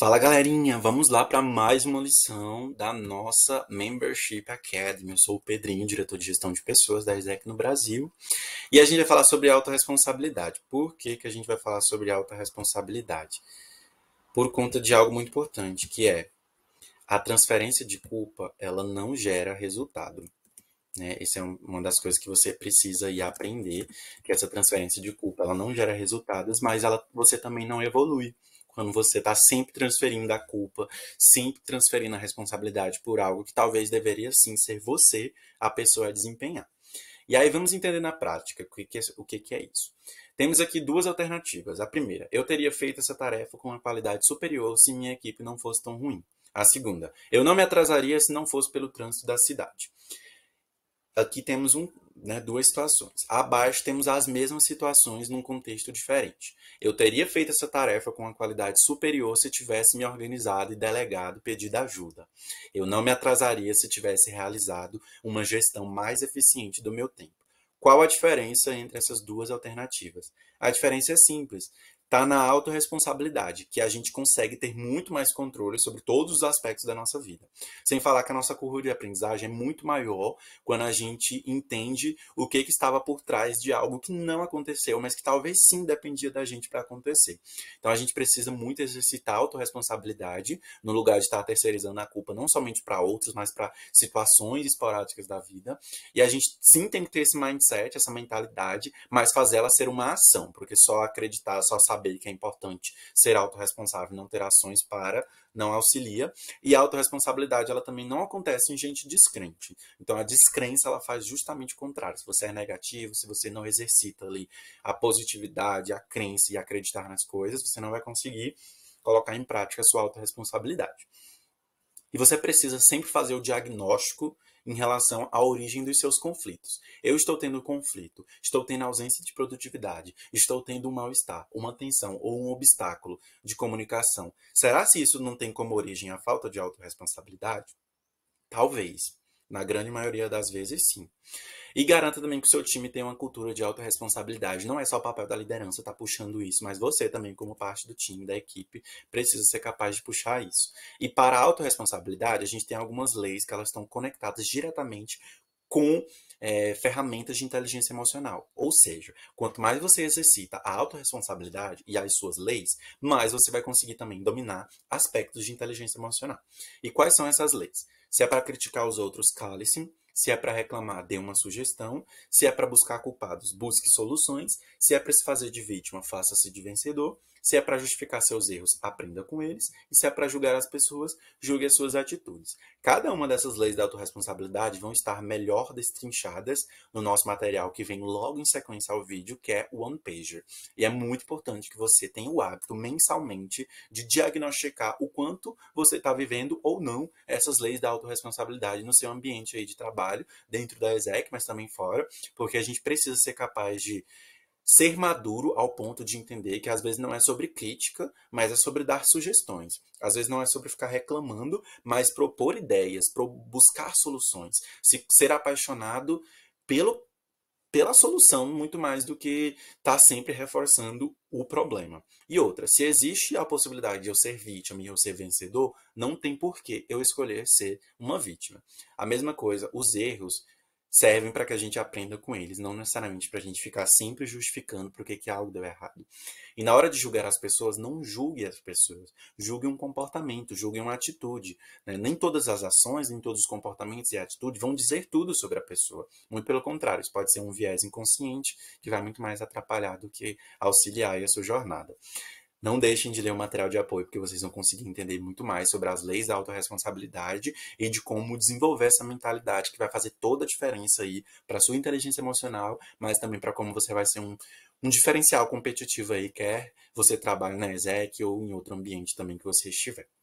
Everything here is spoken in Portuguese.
Fala galerinha, vamos lá para mais uma lição da nossa Membership Academy. Eu sou o Pedrinho, diretor de gestão de pessoas da ISEC no Brasil, e a gente vai falar sobre autorresponsabilidade. Por que, que a gente vai falar sobre autorresponsabilidade? Por conta de algo muito importante, que é a transferência de culpa, ela não gera resultado. Né? Essa é uma das coisas que você precisa ir aprender, que essa transferência de culpa, ela não gera resultados, mas ela, você também não evolui. Quando você está sempre transferindo a culpa, sempre transferindo a responsabilidade por algo que talvez deveria sim ser você a pessoa a desempenhar. E aí vamos entender na prática o que, que, é, o que, que é isso. Temos aqui duas alternativas. A primeira, eu teria feito essa tarefa com uma qualidade superior se minha equipe não fosse tão ruim. A segunda, eu não me atrasaria se não fosse pelo trânsito da cidade. Aqui temos um, né, duas situações. Abaixo temos as mesmas situações num contexto diferente. Eu teria feito essa tarefa com uma qualidade superior se tivesse me organizado e delegado, pedido ajuda. Eu não me atrasaria se tivesse realizado uma gestão mais eficiente do meu tempo. Qual a diferença entre essas duas alternativas? A diferença é simples está na autorresponsabilidade, que a gente consegue ter muito mais controle sobre todos os aspectos da nossa vida. Sem falar que a nossa curva de aprendizagem é muito maior quando a gente entende o que, que estava por trás de algo que não aconteceu, mas que talvez sim dependia da gente para acontecer. Então a gente precisa muito exercitar a autorresponsabilidade, no lugar de estar tá terceirizando a culpa não somente para outros, mas para situações esporádicas da vida. E a gente sim tem que ter esse mindset, essa mentalidade, mas fazer ela ser uma ação, porque só acreditar, só saber saber que é importante ser autorresponsável, não ter ações para, não auxilia. E a autorresponsabilidade, ela também não acontece em gente descrente. Então, a descrença, ela faz justamente o contrário. Se você é negativo, se você não exercita ali a positividade, a crença e acreditar nas coisas, você não vai conseguir colocar em prática a sua autorresponsabilidade. E você precisa sempre fazer o diagnóstico em relação à origem dos seus conflitos. Eu estou tendo conflito, estou tendo ausência de produtividade, estou tendo um mal-estar, uma tensão ou um obstáculo de comunicação. Será se isso não tem como origem a falta de autorresponsabilidade? Talvez. Na grande maioria das vezes, sim. E garanta também que o seu time tem uma cultura de autorresponsabilidade. Não é só o papel da liderança estar tá puxando isso, mas você também, como parte do time, da equipe, precisa ser capaz de puxar isso. E para a autorresponsabilidade, a gente tem algumas leis que elas estão conectadas diretamente com é, ferramentas de inteligência emocional. Ou seja, quanto mais você exercita a autorresponsabilidade e as suas leis, mais você vai conseguir também dominar aspectos de inteligência emocional. E quais são essas leis? Se é para criticar os outros, cale-se. Se é para reclamar, dê uma sugestão. Se é para buscar culpados, busque soluções. Se é para se fazer de vítima, faça-se de vencedor. Se é para justificar seus erros, aprenda com eles. E se é para julgar as pessoas, julgue as suas atitudes. Cada uma dessas leis da autorresponsabilidade vão estar melhor destrinchadas no nosso material que vem logo em sequência ao vídeo, que é o One Pager. E é muito importante que você tenha o hábito mensalmente de diagnosticar o quanto você está vivendo ou não essas leis da autorresponsabilidade no seu ambiente aí de trabalho, dentro da exec, mas também fora, porque a gente precisa ser capaz de ser maduro ao ponto de entender que às vezes não é sobre crítica, mas é sobre dar sugestões. Às vezes não é sobre ficar reclamando, mas propor ideias, pro buscar soluções, se, ser apaixonado pelo, pela solução muito mais do que estar tá sempre reforçando o problema. E outra, se existe a possibilidade de eu ser vítima e eu ser vencedor, não tem por que eu escolher ser uma vítima. A mesma coisa, os erros servem para que a gente aprenda com eles, não necessariamente para a gente ficar sempre justificando por que algo deu errado. E na hora de julgar as pessoas, não julgue as pessoas, julgue um comportamento, julgue uma atitude. Né? Nem todas as ações, nem todos os comportamentos e atitudes vão dizer tudo sobre a pessoa. Muito pelo contrário, isso pode ser um viés inconsciente que vai muito mais atrapalhar do que auxiliar a sua jornada. Não deixem de ler o material de apoio, porque vocês vão conseguir entender muito mais sobre as leis da autorresponsabilidade e de como desenvolver essa mentalidade que vai fazer toda a diferença aí para sua inteligência emocional, mas também para como você vai ser um, um diferencial competitivo aí, quer você trabalhe na ESEC ou em outro ambiente também que você estiver.